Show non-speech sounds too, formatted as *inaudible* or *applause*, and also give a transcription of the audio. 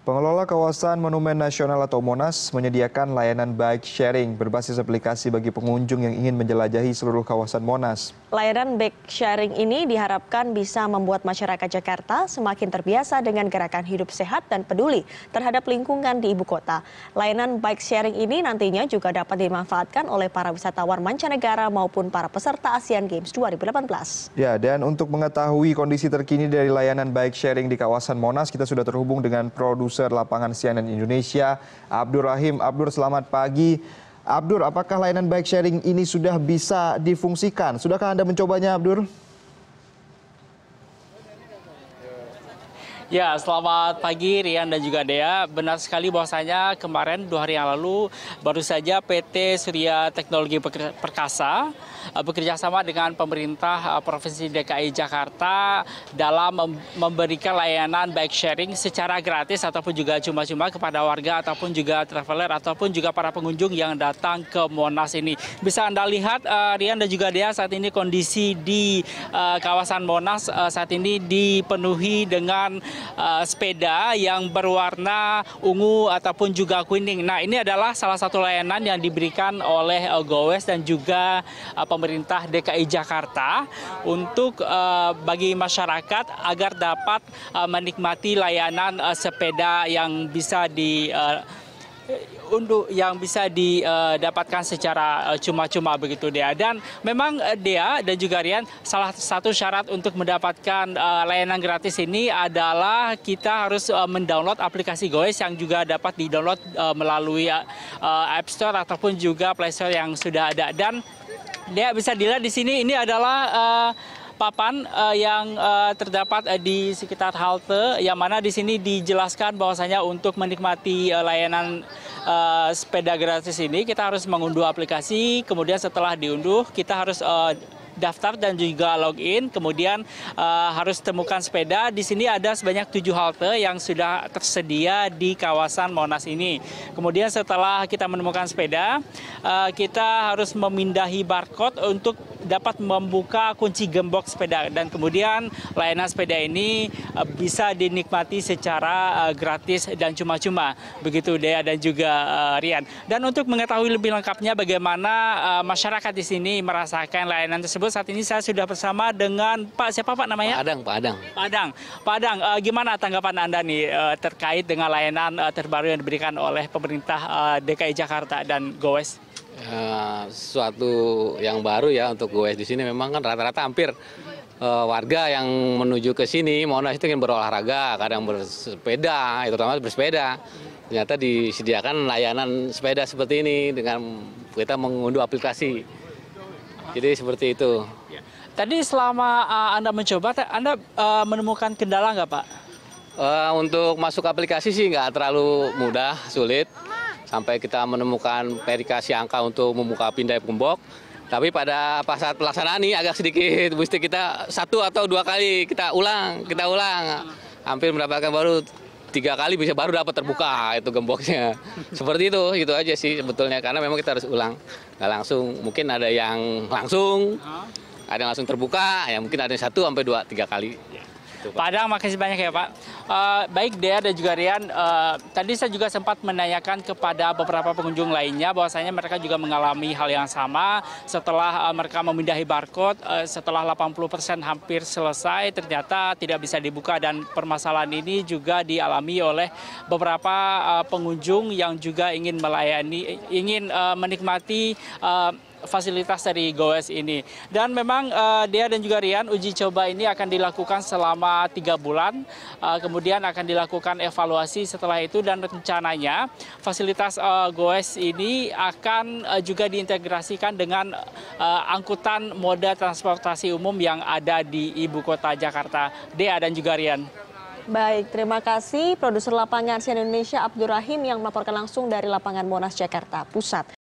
Pengelola kawasan Monumen Nasional atau Monas menyediakan layanan bike sharing berbasis aplikasi bagi pengunjung yang ingin menjelajahi seluruh kawasan Monas. Layanan bike sharing ini diharapkan bisa membuat masyarakat Jakarta semakin terbiasa dengan gerakan hidup sehat dan peduli terhadap lingkungan di ibu kota. Layanan bike sharing ini nantinya juga dapat dimanfaatkan oleh para wisatawan mancanegara maupun para peserta Asian Games 2018. Ya, dan untuk mengetahui kondisi terkini dari layanan bike sharing di kawasan Monas, kita sudah terhubung dengan produk produser lapangan CNN Indonesia, Abdur Rahim. Abdur, selamat pagi. Abdur, apakah layanan bike sharing ini sudah bisa difungsikan? Sudahkah Anda mencobanya, Abdur? Ya, selamat pagi Rian dan juga Dea. Benar sekali bahwasanya kemarin dua hari yang lalu baru saja PT Surya Teknologi Perkasa eh, bekerja sama dengan pemerintah eh, Provinsi DKI Jakarta dalam memberikan layanan bike sharing secara gratis ataupun juga cuma-cuma kepada warga ataupun juga traveler ataupun juga para pengunjung yang datang ke Monas ini. Bisa Anda lihat eh, Rian dan juga Dea saat ini kondisi di kawasan Monas saat ini dipenuhi dengan Eh, sepeda yang berwarna ungu ataupun juga kuning. Nah, ini adalah salah satu layanan yang diberikan oleh uh, Gowes dan juga uh, pemerintah DKI Jakarta untuk uh, bagi masyarakat agar dapat uh, menikmati layanan uh, sepeda yang bisa di uh, untuk yang bisa didapatkan eh, secara eh, cuma-cuma begitu Dea. Dan memang eh, Dea dan juga Rian salah satu syarat untuk mendapatkan layanan gratis ini adalah kita harus mendownload aplikasi Goes yang juga dapat didownload melalui App Store ataupun juga Play Store yang sudah ada. Dan Dea bisa dilihat di sini ini adalah papan uh, yang uh, terdapat uh, di sekitar halte yang mana di sini dijelaskan bahwasanya untuk menikmati uh, layanan uh, sepeda gratis ini kita harus mengunduh aplikasi kemudian setelah diunduh kita harus uh, daftar dan juga login. Kemudian uh, harus temukan sepeda. Di sini ada sebanyak tujuh halte yang sudah tersedia di kawasan Monas ini. Kemudian setelah kita menemukan sepeda, uh, kita harus memindahi barcode untuk dapat membuka kunci gembok sepeda dan kemudian layanan sepeda ini eh, bisa dinikmati secara eh, gratis dan cuma-cuma begitu Dea dan juga eh, Rian. Dan untuk mengetahui lebih lengkapnya bagaimana masyarakat di sini merasakan layanan tersebut saat ini saya sudah bersama dengan Pak siapa Pak namanya? Padang, Padang. Padang. Padang. gimana tanggapan Anda nih terkait dengan layanan terbaru yang diberikan oleh pemerintah DKI Jakarta dan Gowes? uh, sesuatu yang baru ya untuk goes di sini memang kan rata-rata hampir uh, warga yang menuju ke sini Monas itu ingin berolahraga, kadang bersepeda, itu terutama bersepeda. Ternyata disediakan layanan sepeda seperti ini dengan kita mengunduh aplikasi. Jadi seperti itu. Ya. Tadi selama uh, Anda mencoba, Anda uh, menemukan kendala nggak Pak? Uh, untuk masuk aplikasi sih nggak terlalu mudah, sulit sampai kita menemukan verifikasi angka untuk membuka pindai gembok. Tapi pada saat pelaksanaan ini agak sedikit mesti kita satu atau dua kali kita ulang, kita ulang. Hampir mendapatkan baru tiga kali bisa baru dapat terbuka itu gemboknya. *laughs* Seperti itu, itu aja sih sebetulnya karena memang kita harus ulang. Nggak langsung, mungkin ada yang langsung, ada yang langsung terbuka, ya mungkin ada yang satu sampai dua tiga kali. Gitu, Pak. Padang makasih banyak ya Pak. Uh, baik Dea dan juga Rian, uh, tadi saya juga sempat menanyakan kepada beberapa pengunjung lainnya bahwasanya mereka juga mengalami hal yang sama setelah uh, mereka memindahi barcode uh, setelah 80% hampir selesai ternyata tidak bisa dibuka dan permasalahan ini juga dialami oleh beberapa uh, pengunjung yang juga ingin melayani ingin uh, menikmati uh, fasilitas dari Goes ini. Dan memang uh, Dea dan juga Rian, uji coba ini akan dilakukan selama tiga bulan, uh, kemudian akan dilakukan evaluasi setelah itu dan rencananya fasilitas uh, Goes ini akan uh, juga diintegrasikan dengan uh, angkutan moda transportasi umum yang ada di ibu kota Jakarta. Dea dan juga Rian. Baik, terima kasih produser lapangan CNN Indonesia Abdurrahim yang melaporkan langsung dari lapangan Monas Jakarta Pusat.